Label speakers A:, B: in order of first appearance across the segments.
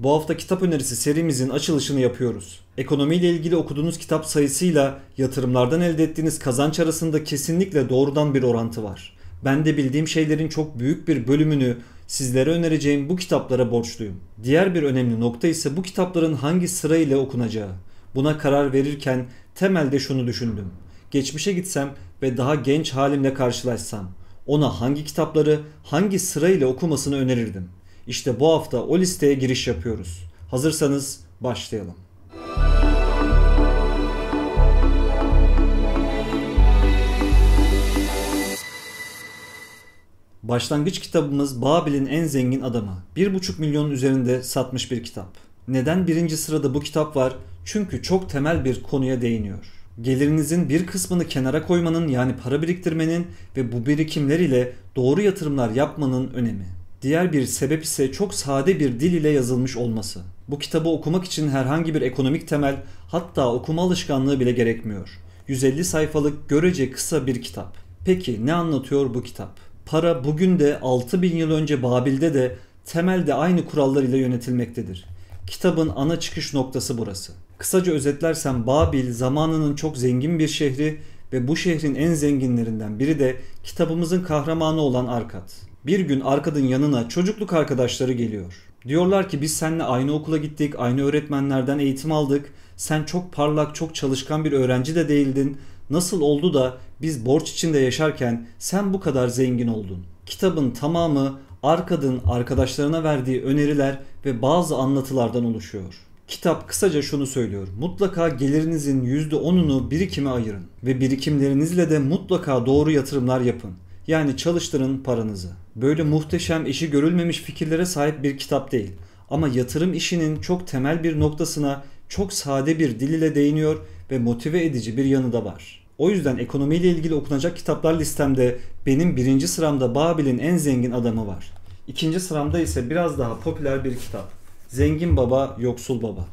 A: Bu hafta kitap önerisi serimizin açılışını yapıyoruz. Ekonomiyle ilgili okuduğunuz kitap sayısıyla yatırımlardan elde ettiğiniz kazanç arasında kesinlikle doğrudan bir orantı var. Ben de bildiğim şeylerin çok büyük bir bölümünü sizlere önereceğim bu kitaplara borçluyum. Diğer bir önemli nokta ise bu kitapların hangi sırayla okunacağı. Buna karar verirken temelde şunu düşündüm. Geçmişe gitsem ve daha genç halimle karşılaşsam ona hangi kitapları hangi sırayla okumasını önerirdim. İşte bu hafta o listeye giriş yapıyoruz. Hazırsanız başlayalım. Başlangıç kitabımız Babil'in en zengin adamı. 1,5 milyonun üzerinde satmış bir kitap. Neden birinci sırada bu kitap var? Çünkü çok temel bir konuya değiniyor. Gelirinizin bir kısmını kenara koymanın yani para biriktirmenin ve bu birikimler ile doğru yatırımlar yapmanın önemi. Diğer bir sebep ise çok sade bir dil ile yazılmış olması. Bu kitabı okumak için herhangi bir ekonomik temel, hatta okuma alışkanlığı bile gerekmiyor. 150 sayfalık görece kısa bir kitap. Peki ne anlatıyor bu kitap? Para bugün de 6000 yıl önce Babil'de de temelde aynı kurallar ile yönetilmektedir. Kitabın ana çıkış noktası burası. Kısaca özetlersem Babil zamanının çok zengin bir şehri ve bu şehrin en zenginlerinden biri de kitabımızın kahramanı olan Arkad. Bir gün Arkad'ın yanına çocukluk arkadaşları geliyor. Diyorlar ki biz seninle aynı okula gittik, aynı öğretmenlerden eğitim aldık. Sen çok parlak, çok çalışkan bir öğrenci de değildin. Nasıl oldu da biz borç içinde yaşarken sen bu kadar zengin oldun? Kitabın tamamı Arkad'ın arkadaşlarına verdiği öneriler ve bazı anlatılardan oluşuyor. Kitap kısaca şunu söylüyor. Mutlaka gelirinizin %10'unu birikime ayırın ve birikimlerinizle de mutlaka doğru yatırımlar yapın. Yani çalıştırın paranızı. Böyle muhteşem işi görülmemiş fikirlere sahip bir kitap değil. Ama yatırım işinin çok temel bir noktasına çok sade bir dil ile değiniyor ve motive edici bir yanı da var. O yüzden ekonomiyle ilgili okunacak kitaplar listemde benim birinci sıramda Babil'in en zengin adamı var. İkinci sıramda ise biraz daha popüler bir kitap. Zengin Baba, Yoksul Baba.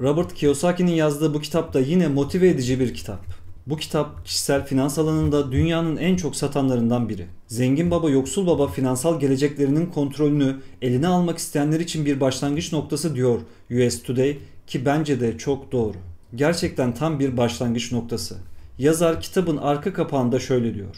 A: Robert Kiyosaki'nin yazdığı bu kitap da yine motive edici bir kitap. Bu kitap kişisel finans alanında dünyanın en çok satanlarından biri. Zengin baba yoksul baba finansal geleceklerinin kontrolünü eline almak isteyenler için bir başlangıç noktası diyor US Today ki bence de çok doğru. Gerçekten tam bir başlangıç noktası. Yazar kitabın arka kapağında şöyle diyor.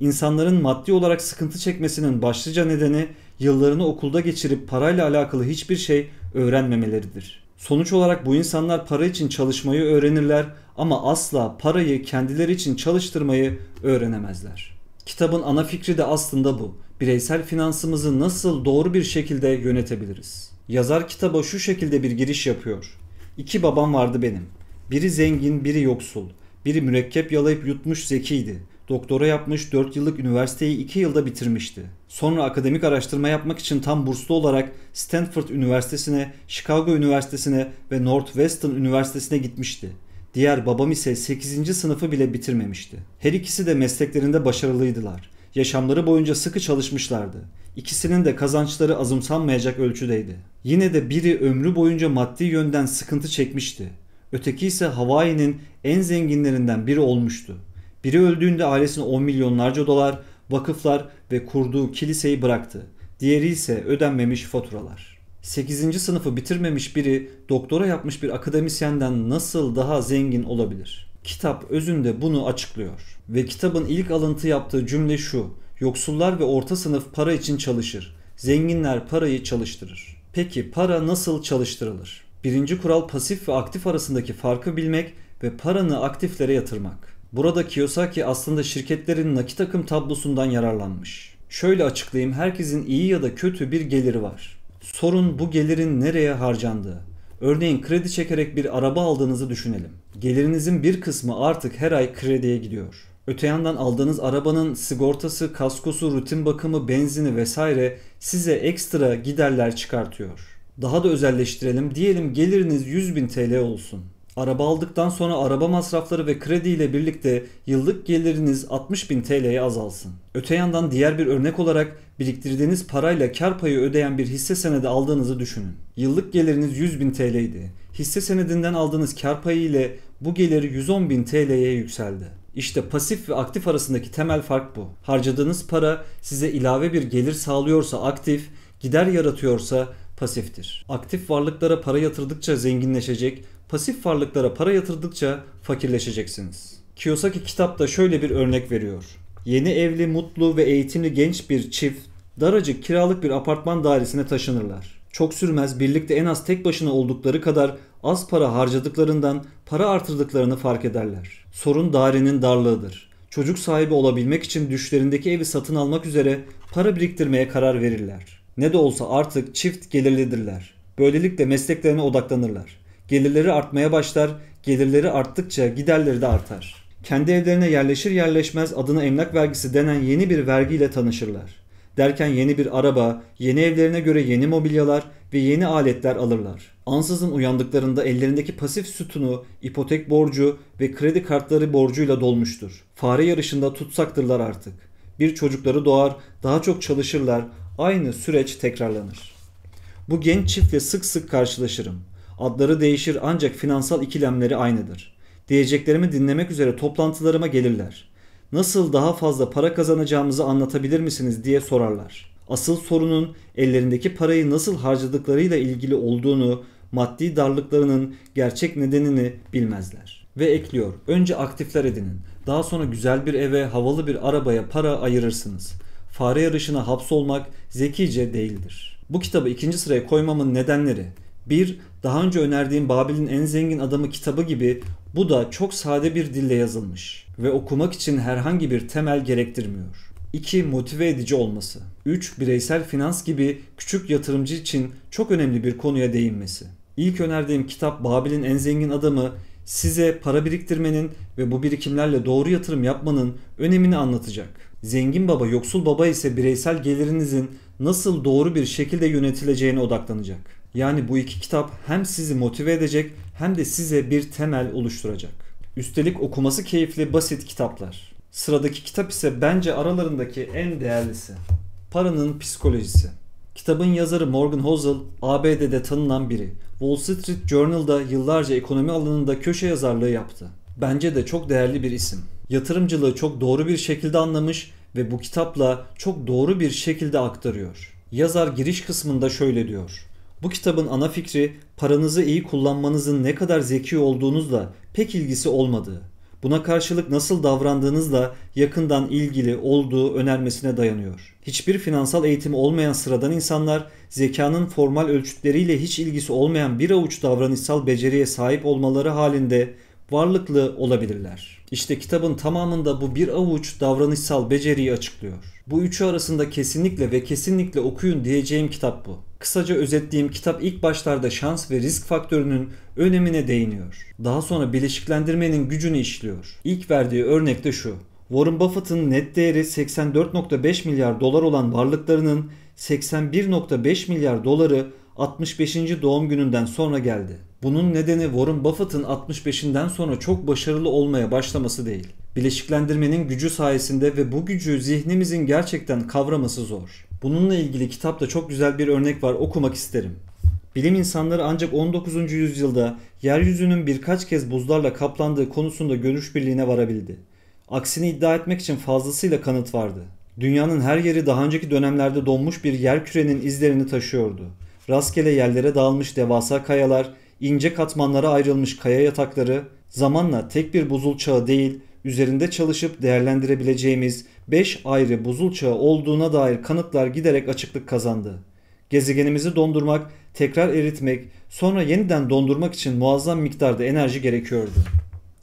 A: İnsanların maddi olarak sıkıntı çekmesinin başlıca nedeni yıllarını okulda geçirip parayla alakalı hiçbir şey öğrenmemeleridir. Sonuç olarak bu insanlar para için çalışmayı öğrenirler ama asla parayı kendileri için çalıştırmayı öğrenemezler. Kitabın ana fikri de aslında bu. Bireysel finansımızı nasıl doğru bir şekilde yönetebiliriz? Yazar kitaba şu şekilde bir giriş yapıyor. İki babam vardı benim. Biri zengin, biri yoksul. Biri mürekkep yalayıp yutmuş zekiydi. Doktora yapmış, 4 yıllık üniversiteyi 2 yılda bitirmişti. Sonra akademik araştırma yapmak için tam burslu olarak Stanford Üniversitesi'ne, Chicago Üniversitesi'ne ve Northwestern Üniversitesi'ne gitmişti. Diğer babam ise 8. sınıfı bile bitirmemişti. Her ikisi de mesleklerinde başarılıydılar. Yaşamları boyunca sıkı çalışmışlardı. İkisinin de kazançları azımsanmayacak ölçüdeydi. Yine de biri ömrü boyunca maddi yönden sıkıntı çekmişti. Öteki ise Hawaii'nin en zenginlerinden biri olmuştu. Biri öldüğünde ailesine 10 milyonlarca dolar, vakıflar ve kurduğu kiliseyi bıraktı. Diğeri ise ödenmemiş faturalar. 8. sınıfı bitirmemiş biri doktora yapmış bir akademisyenden nasıl daha zengin olabilir? Kitap özünde bunu açıklıyor. Ve kitabın ilk alıntı yaptığı cümle şu. Yoksullar ve orta sınıf para için çalışır. Zenginler parayı çalıştırır. Peki para nasıl çalıştırılır? Birinci kural pasif ve aktif arasındaki farkı bilmek ve paranı aktiflere yatırmak. Burada Kiyosaki aslında şirketlerin nakit akım tablosundan yararlanmış. Şöyle açıklayayım herkesin iyi ya da kötü bir geliri var. Sorun bu gelirin nereye harcandığı. Örneğin kredi çekerek bir araba aldığınızı düşünelim. Gelirinizin bir kısmı artık her ay krediye gidiyor. Öte yandan aldığınız arabanın sigortası, kaskosu, rutin bakımı, benzini vesaire size ekstra giderler çıkartıyor. Daha da özelleştirelim. Diyelim geliriniz 100.000 TL olsun. Araba aldıktan sonra araba masrafları ve kredi ile birlikte yıllık geliriniz 60 bin TL'ye azalsın. Öte yandan diğer bir örnek olarak biriktirdiğiniz parayla kar payı ödeyen bir hisse senedi aldığınızı düşünün. Yıllık geliriniz 100.000 TL idi. Hisse senedinden aldığınız kar payı ile bu geliri 110 bin TL'ye yükseldi. İşte pasif ve aktif arasındaki temel fark bu. Harcadığınız para size ilave bir gelir sağlıyorsa aktif, gider yaratıyorsa pasiftir. Aktif varlıklara para yatırdıkça zenginleşecek, pasif varlıklara para yatırdıkça fakirleşeceksiniz. Kiyosaki kitapta şöyle bir örnek veriyor. Yeni evli, mutlu ve eğitimli genç bir çift daracık kiralık bir apartman dairesine taşınırlar. Çok sürmez birlikte en az tek başına oldukları kadar az para harcadıklarından para artırdıklarını fark ederler. Sorun dairenin darlığıdır. Çocuk sahibi olabilmek için düşlerindeki evi satın almak üzere para biriktirmeye karar verirler. Ne de olsa artık çift gelirlidirler. Böylelikle mesleklerine odaklanırlar. Gelirleri artmaya başlar, gelirleri arttıkça giderleri de artar. Kendi evlerine yerleşir yerleşmez adına emlak vergisi denen yeni bir vergiyle tanışırlar. Derken yeni bir araba, yeni evlerine göre yeni mobilyalar ve yeni aletler alırlar. Ansızın uyandıklarında ellerindeki pasif sütunu, ipotek borcu ve kredi kartları borcuyla dolmuştur. Fare yarışında tutsaktırlar artık. Bir çocukları doğar, daha çok çalışırlar, aynı süreç tekrarlanır. Bu genç çiftle sık sık karşılaşırım. Adları değişir ancak finansal ikilemleri aynıdır. Diyeceklerimi dinlemek üzere toplantılarıma gelirler. Nasıl daha fazla para kazanacağımızı anlatabilir misiniz diye sorarlar. Asıl sorunun ellerindeki parayı nasıl harcadıklarıyla ilgili olduğunu, maddi darlıklarının gerçek nedenini bilmezler. Ve ekliyor. Önce aktifler edinin. Daha sonra güzel bir eve, havalı bir arabaya para ayırırsınız. Fare yarışına hapsolmak zekice değildir. Bu kitabı ikinci sıraya koymamın nedenleri bir, daha önce önerdiğim Babil'in en zengin adamı kitabı gibi bu da çok sade bir dille yazılmış ve okumak için herhangi bir temel gerektirmiyor. 2. Motive edici olması. 3. Bireysel finans gibi küçük yatırımcı için çok önemli bir konuya değinmesi. İlk önerdiğim kitap Babil'in en zengin adamı size para biriktirmenin ve bu birikimlerle doğru yatırım yapmanın önemini anlatacak. Zengin baba, yoksul baba ise bireysel gelirinizin nasıl doğru bir şekilde yönetileceğine odaklanacak. Yani bu iki kitap hem sizi motive edecek hem de size bir temel oluşturacak. Üstelik okuması keyifli basit kitaplar. Sıradaki kitap ise bence aralarındaki en değerlisi. Paranın Psikolojisi. Kitabın yazarı Morgan Housel, ABD'de tanınan biri. Wall Street Journal'da yıllarca ekonomi alanında köşe yazarlığı yaptı. Bence de çok değerli bir isim. Yatırımcılığı çok doğru bir şekilde anlamış ve bu kitapla çok doğru bir şekilde aktarıyor. Yazar giriş kısmında şöyle diyor. Bu kitabın ana fikri paranızı iyi kullanmanızın ne kadar zeki olduğunuzla pek ilgisi olmadığı, buna karşılık nasıl davrandığınızla yakından ilgili olduğu önermesine dayanıyor. Hiçbir finansal eğitimi olmayan sıradan insanlar zekanın formal ölçütleriyle hiç ilgisi olmayan bir avuç davranışsal beceriye sahip olmaları halinde varlıklı olabilirler. İşte kitabın tamamında bu bir avuç davranışsal beceriyi açıklıyor. Bu üçü arasında kesinlikle ve kesinlikle okuyun diyeceğim kitap bu. Kısaca özetleyeyim kitap ilk başlarda şans ve risk faktörünün önemine değiniyor. Daha sonra bileşiklendirmenin gücünü işliyor. İlk verdiği örnek de şu. Warren Buffett'ın net değeri 84.5 milyar dolar olan varlıklarının 81.5 milyar doları 65. doğum gününden sonra geldi. Bunun nedeni Warren Buffett'ın 65'inden sonra çok başarılı olmaya başlaması değil. Bileşiklendirmenin gücü sayesinde ve bu gücü zihnimizin gerçekten kavraması zor. Bununla ilgili kitapta çok güzel bir örnek var okumak isterim. Bilim insanları ancak 19. yüzyılda yeryüzünün birkaç kez buzlarla kaplandığı konusunda görüş birliğine varabildi. Aksini iddia etmek için fazlasıyla kanıt vardı. Dünyanın her yeri daha önceki dönemlerde donmuş bir yer kürenin izlerini taşıyordu rastgele yerlere dağılmış devasa kayalar, ince katmanlara ayrılmış kaya yatakları, zamanla tek bir buzul çağı değil, üzerinde çalışıp değerlendirebileceğimiz 5 ayrı buzul çağı olduğuna dair kanıtlar giderek açıklık kazandı. Gezegenimizi dondurmak, tekrar eritmek, sonra yeniden dondurmak için muazzam miktarda enerji gerekiyordu.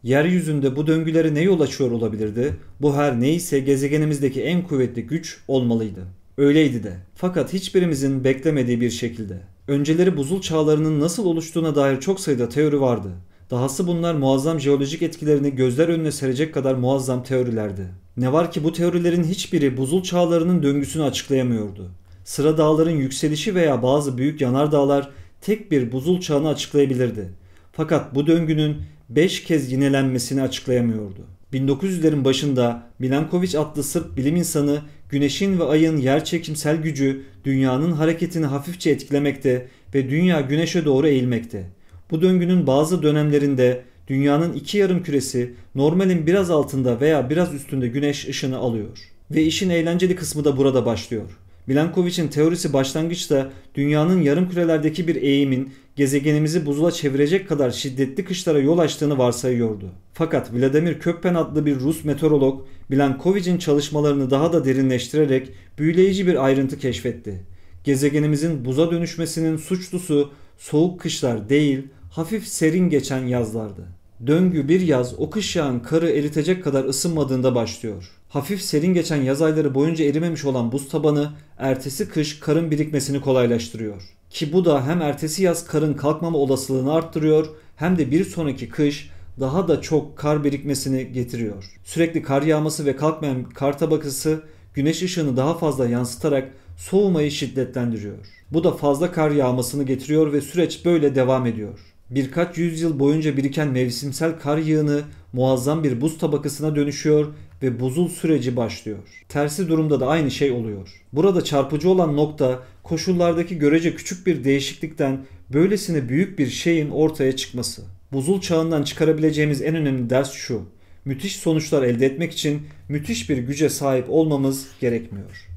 A: Yeryüzünde bu döngüleri ne yol açıyor olabilirdi? Bu her neyse gezegenimizdeki en kuvvetli güç olmalıydı. Öyleydi de. Fakat hiçbirimizin beklemediği bir şekilde. Önceleri buzul çağlarının nasıl oluştuğuna dair çok sayıda teori vardı. Dahası bunlar muazzam jeolojik etkilerini gözler önüne serecek kadar muazzam teorilerdi. Ne var ki bu teorilerin hiçbiri buzul çağlarının döngüsünü açıklayamıyordu. Sıra dağların yükselişi veya bazı büyük yanardağlar tek bir buzul çağını açıklayabilirdi. Fakat bu döngünün 5 kez yinelenmesini açıklayamıyordu. 1900'lerin başında Milankovic adlı Sırp bilim insanı Güneşin ve ayın yer çekimsel gücü dünyanın hareketini hafifçe etkilemekte ve dünya güneşe doğru eğilmekte. Bu döngünün bazı dönemlerinde dünyanın iki yarım küresi normalin biraz altında veya biraz üstünde güneş ışını alıyor. Ve işin eğlenceli kısmı da burada başlıyor. Milankovic'in teorisi başlangıçta dünyanın yarım kürelerdeki bir eğimin gezegenimizi buzula çevirecek kadar şiddetli kışlara yol açtığını varsayıyordu. Fakat Vladimir Köppen adlı bir Rus meteorolog Milankovic'in çalışmalarını daha da derinleştirerek büyüleyici bir ayrıntı keşfetti. Gezegenimizin buza dönüşmesinin suçlusu soğuk kışlar değil, hafif serin geçen yazlardı. Döngü bir yaz o kış yağan karı eritecek kadar ısınmadığında başlıyor hafif serin geçen yaz ayları boyunca erimemiş olan buz tabanı ertesi kış karın birikmesini kolaylaştırıyor. Ki bu da hem ertesi yaz karın kalkmama olasılığını arttırıyor hem de bir sonraki kış daha da çok kar birikmesini getiriyor. Sürekli kar yağması ve kalkmayan kar tabakası güneş ışığını daha fazla yansıtarak soğumayı şiddetlendiriyor. Bu da fazla kar yağmasını getiriyor ve süreç böyle devam ediyor birkaç yüzyıl boyunca biriken mevsimsel kar yığını muazzam bir buz tabakasına dönüşüyor ve buzul süreci başlıyor. Tersi durumda da aynı şey oluyor. Burada çarpıcı olan nokta koşullardaki görece küçük bir değişiklikten böylesine büyük bir şeyin ortaya çıkması. Buzul çağından çıkarabileceğimiz en önemli ders şu. Müthiş sonuçlar elde etmek için müthiş bir güce sahip olmamız gerekmiyor.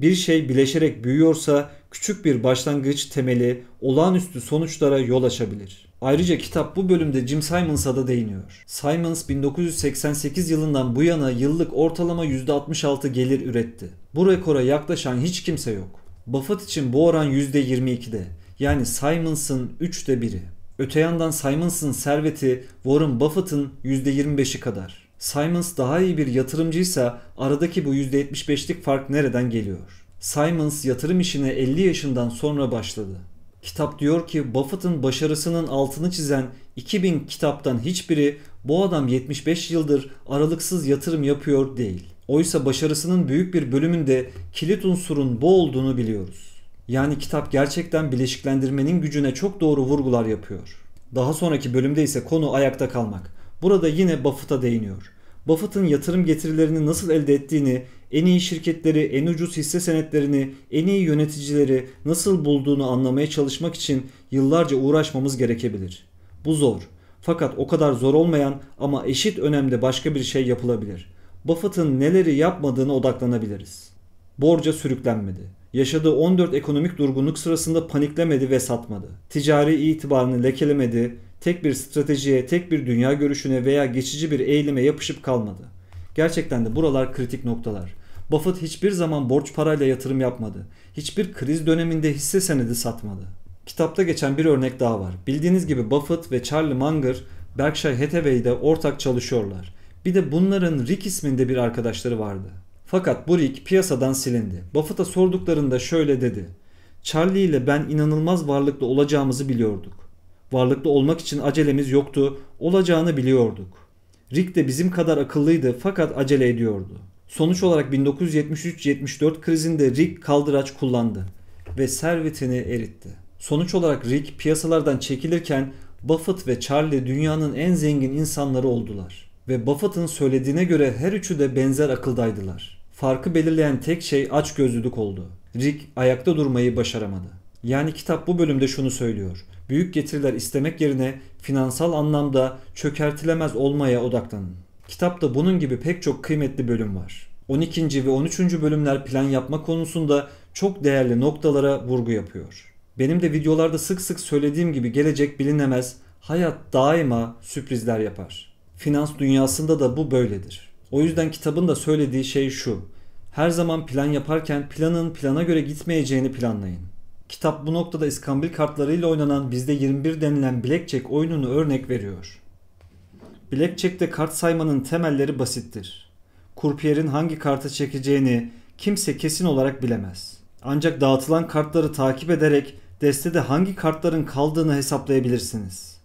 A: Bir şey bileşerek büyüyorsa küçük bir başlangıç temeli olağanüstü sonuçlara yol açabilir. Ayrıca kitap bu bölümde Jim Simons'a da değiniyor. Simons 1988 yılından bu yana yıllık ortalama %66 gelir üretti. Bu rekora yaklaşan hiç kimse yok. Buffett için bu oran %22'de. Yani Simons'ın 3'te 1'i. Öte yandan Simons'ın serveti Warren Buffett'ın %25'i kadar. Simons daha iyi bir yatırımcıysa aradaki bu %75'lik fark nereden geliyor? Simons yatırım işine 50 yaşından sonra başladı. Kitap diyor ki Buffett'ın başarısının altını çizen 2000 kitaptan hiçbiri bu adam 75 yıldır aralıksız yatırım yapıyor değil. Oysa başarısının büyük bir bölümünde kilit unsurun bu olduğunu biliyoruz. Yani kitap gerçekten bileşiklendirmenin gücüne çok doğru vurgular yapıyor. Daha sonraki bölümde ise konu ayakta kalmak. Burada yine Buffett'a değiniyor. Buffett'ın yatırım getirilerini nasıl elde ettiğini, en iyi şirketleri, en ucuz hisse senetlerini, en iyi yöneticileri nasıl bulduğunu anlamaya çalışmak için yıllarca uğraşmamız gerekebilir. Bu zor. Fakat o kadar zor olmayan ama eşit önemde başka bir şey yapılabilir. Buffett'ın neleri yapmadığına odaklanabiliriz. Borca sürüklenmedi. Yaşadığı 14 ekonomik durgunluk sırasında paniklemedi ve satmadı. Ticari itibarını lekelemedi, tek bir stratejiye, tek bir dünya görüşüne veya geçici bir eğilime yapışıp kalmadı. Gerçekten de buralar kritik noktalar. Buffett hiçbir zaman borç parayla yatırım yapmadı. Hiçbir kriz döneminde hisse senedi satmadı. Kitapta geçen bir örnek daha var. Bildiğiniz gibi Buffett ve Charlie Munger Berkshire Hathaway'de ortak çalışıyorlar. Bir de bunların Rick isminde bir arkadaşları vardı. Fakat bu Rick piyasadan silindi. Buffett'a sorduklarında şöyle dedi. Charlie ile ben inanılmaz varlıklı olacağımızı biliyorduk. Varlıklı olmak için acelemiz yoktu, olacağını biliyorduk. Rick de bizim kadar akıllıydı fakat acele ediyordu. Sonuç olarak 1973-74 krizinde Rick kaldıraç kullandı ve servetini eritti. Sonuç olarak Rick piyasalardan çekilirken Buffett ve Charlie dünyanın en zengin insanları oldular. Ve Buffett'ın söylediğine göre her üçü de benzer akıldaydılar. Farkı belirleyen tek şey açgözlülük oldu. Rick ayakta durmayı başaramadı. Yani kitap bu bölümde şunu söylüyor büyük getiriler istemek yerine finansal anlamda çökertilemez olmaya odaklanın. Kitapta bunun gibi pek çok kıymetli bölüm var. 12. ve 13. bölümler plan yapma konusunda çok değerli noktalara vurgu yapıyor. Benim de videolarda sık sık söylediğim gibi gelecek bilinemez, hayat daima sürprizler yapar. Finans dünyasında da bu böyledir. O yüzden kitabın da söylediği şey şu. Her zaman plan yaparken planın plana göre gitmeyeceğini planlayın. Kitap bu noktada iskambil kartlarıyla oynanan bizde 21 denilen blackjack oyununu örnek veriyor. Blackjack'te kart saymanın temelleri basittir. Kurpiyerin hangi kartı çekeceğini kimse kesin olarak bilemez. Ancak dağıtılan kartları takip ederek destede hangi kartların kaldığını hesaplayabilirsiniz.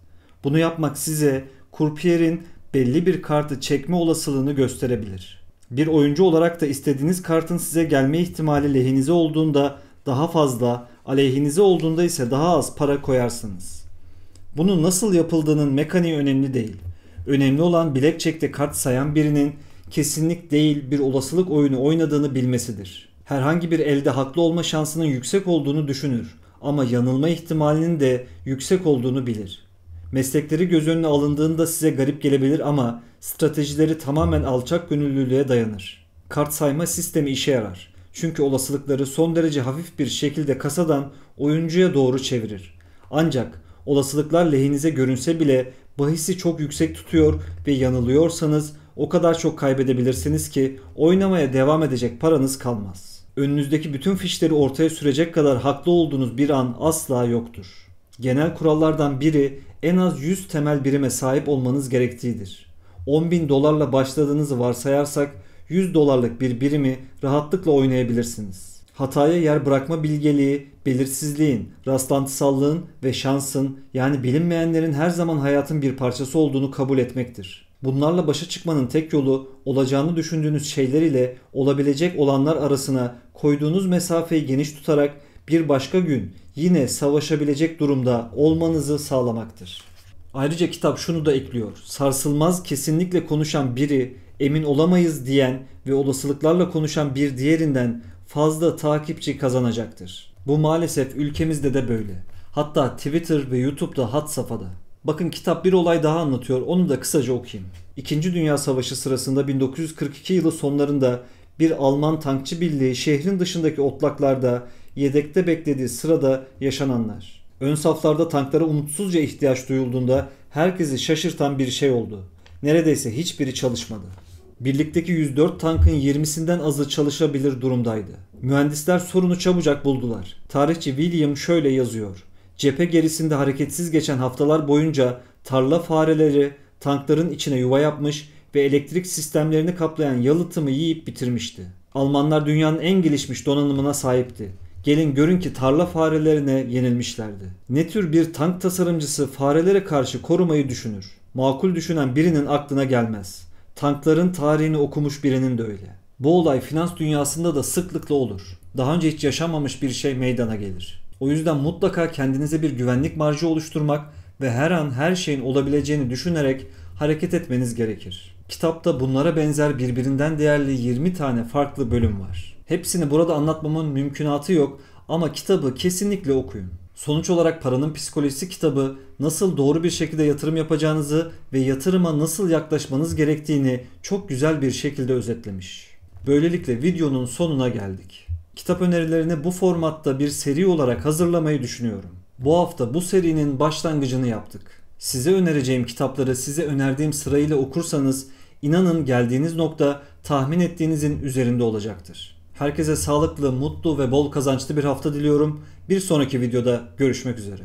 A: Bunu yapmak size kurpiyerin belli bir kartı çekme olasılığını gösterebilir. Bir oyuncu olarak da istediğiniz kartın size gelme ihtimali lehinize olduğunda daha fazla aleyhinize olduğunda ise daha az para koyarsınız. Bunu nasıl yapıldığının mekaniği önemli değil. Önemli olan bilekçekte kart sayan birinin kesinlik değil bir olasılık oyunu oynadığını bilmesidir. Herhangi bir elde haklı olma şansının yüksek olduğunu düşünür ama yanılma ihtimalinin de yüksek olduğunu bilir. Meslekleri göz önüne alındığında size garip gelebilir ama stratejileri tamamen alçak gönüllülüğe dayanır. Kart sayma sistemi işe yarar. Çünkü olasılıkları son derece hafif bir şekilde kasadan oyuncuya doğru çevirir. Ancak olasılıklar lehinize görünse bile bahisi çok yüksek tutuyor ve yanılıyorsanız o kadar çok kaybedebilirsiniz ki oynamaya devam edecek paranız kalmaz. Önünüzdeki bütün fişleri ortaya sürecek kadar haklı olduğunuz bir an asla yoktur. Genel kurallardan biri en az 100 temel birime sahip olmanız gerektiğidir. 10 bin dolarla başladığınızı varsayarsak 100 dolarlık bir birimi rahatlıkla oynayabilirsiniz. Hataya yer bırakma bilgeliği, belirsizliğin, rastlantısallığın ve şansın yani bilinmeyenlerin her zaman hayatın bir parçası olduğunu kabul etmektir. Bunlarla başa çıkmanın tek yolu olacağını düşündüğünüz şeyler ile olabilecek olanlar arasına koyduğunuz mesafeyi geniş tutarak bir başka gün yine savaşabilecek durumda olmanızı sağlamaktır. Ayrıca kitap şunu da ekliyor. Sarsılmaz kesinlikle konuşan biri emin olamayız diyen ve olasılıklarla konuşan bir diğerinden fazla takipçi kazanacaktır. Bu maalesef ülkemizde de böyle. Hatta Twitter ve YouTube'da hat safhada. Bakın kitap bir olay daha anlatıyor. Onu da kısaca okuyayım. İkinci Dünya Savaşı sırasında 1942 yılı sonlarında bir Alman tankçı birliği şehrin dışındaki otlaklarda yedekte beklediği sırada yaşananlar. Ön saflarda tanklara umutsuzca ihtiyaç duyulduğunda herkesi şaşırtan bir şey oldu. Neredeyse hiçbiri çalışmadı. Birlikteki 104 tankın 20'sinden azı çalışabilir durumdaydı. Mühendisler sorunu çabucak buldular. Tarihçi William şöyle yazıyor. Cephe gerisinde hareketsiz geçen haftalar boyunca tarla fareleri tankların içine yuva yapmış ve elektrik sistemlerini kaplayan yalıtımı yiyip bitirmişti. Almanlar dünyanın en gelişmiş donanımına sahipti. Gelin görün ki tarla farelerine yenilmişlerdi. Ne tür bir tank tasarımcısı farelere karşı korumayı düşünür? Makul düşünen birinin aklına gelmez.'' Tankların tarihini okumuş birinin de öyle. Bu olay finans dünyasında da sıklıkla olur. Daha önce hiç yaşanmamış bir şey meydana gelir. O yüzden mutlaka kendinize bir güvenlik marjı oluşturmak ve her an her şeyin olabileceğini düşünerek hareket etmeniz gerekir. Kitapta bunlara benzer birbirinden değerli 20 tane farklı bölüm var. Hepsini burada anlatmamın mümkünatı yok ama kitabı kesinlikle okuyun. Sonuç olarak Paranın Psikolojisi kitabı nasıl doğru bir şekilde yatırım yapacağınızı ve yatırıma nasıl yaklaşmanız gerektiğini çok güzel bir şekilde özetlemiş. Böylelikle videonun sonuna geldik. Kitap önerilerini bu formatta bir seri olarak hazırlamayı düşünüyorum. Bu hafta bu serinin başlangıcını yaptık. Size önereceğim kitapları size önerdiğim sırayla okursanız inanın geldiğiniz nokta tahmin ettiğinizin üzerinde olacaktır. Herkese sağlıklı, mutlu ve bol kazançlı bir hafta diliyorum. Bir sonraki videoda görüşmek üzere.